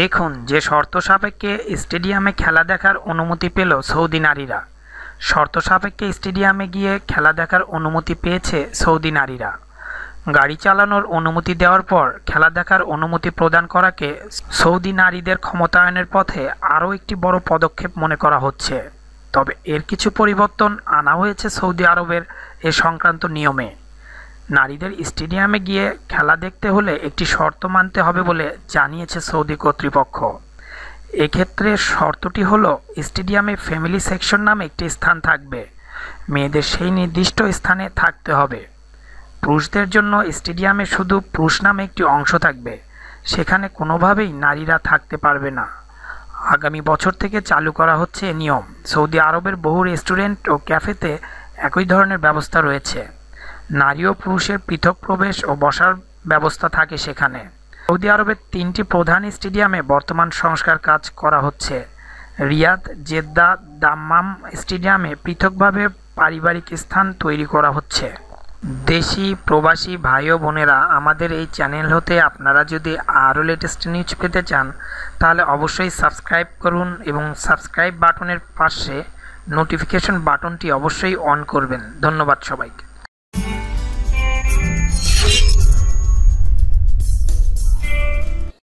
দেখুন যে শর্ত সাপেক্ষে স্টেডিয়ামে খেলা দেখার অনুমতি পেল সৌদি নারীরা শর্ত সাপেক্ষে স্টেডিয়ামে গিয়ে খেলা দেখার অনুমতি পেয়েছে সৌদি নারীরা গাড়ি চালানোর অনুমতি দেওয়ার পর খেলা দেখার অনুমতি প্রদান করাকে সৌদি নারীদের ক্ষমতায়নের পথে আরও একটি বড় পদক্ষেপ মনে করা হচ্ছে তবে এর কিছু পরিবর্তন আনা হয়েছে সৌদি আরবের এ সংক্রান্ত নিয়মে নারীদের স্টেডিয়ামে গিয়ে খেলা দেখতে হলে একটি শর্ত মানতে হবে বলে জানিয়েছে সৌদি কর্তৃপক্ষ এক্ষেত্রে শর্তটি হলো স্টেডিয়ামে ফ্যামিলি সেকশন নামে একটি স্থান থাকবে মেয়েদের সেই নির্দিষ্ট স্থানে থাকতে হবে পুরুষদের জন্য স্টেডিয়ামে শুধু পুরুষ নামে একটি অংশ থাকবে সেখানে কোনোভাবেই নারীরা থাকতে পারবে না আগামী বছর থেকে চালু করা হচ্ছে এ নিয়ম সৌদি আরবের বহু রেস্টুরেন্ট ও ক্যাফেতে একই ধরনের ব্যবস্থা রয়েছে নারী ও পুরুষের পৃথক প্রবেশ ও বসার ব্যবস্থা থাকে সেখানে সৌদি আরবের তিনটি প্রধান স্টেডিয়ামে বর্তমান সংস্কার কাজ করা হচ্ছে রিয়াদ জেদ্দা দাম্মাম স্টেডিয়ামে পৃথকভাবে পারিবারিক স্থান তৈরি করা হচ্ছে দেশি প্রবাসী ভাই ও বোনেরা আমাদের এই চ্যানেল হতে আপনারা যদি আরও লেটেস্ট নিউজ পেতে চান তাহলে অবশ্যই সাবস্ক্রাইব করুন এবং সাবস্ক্রাইব বাটনের পাশে নোটিফিকেশন বাটনটি অবশ্যই অন করবেন ধন্যবাদ সবাইকে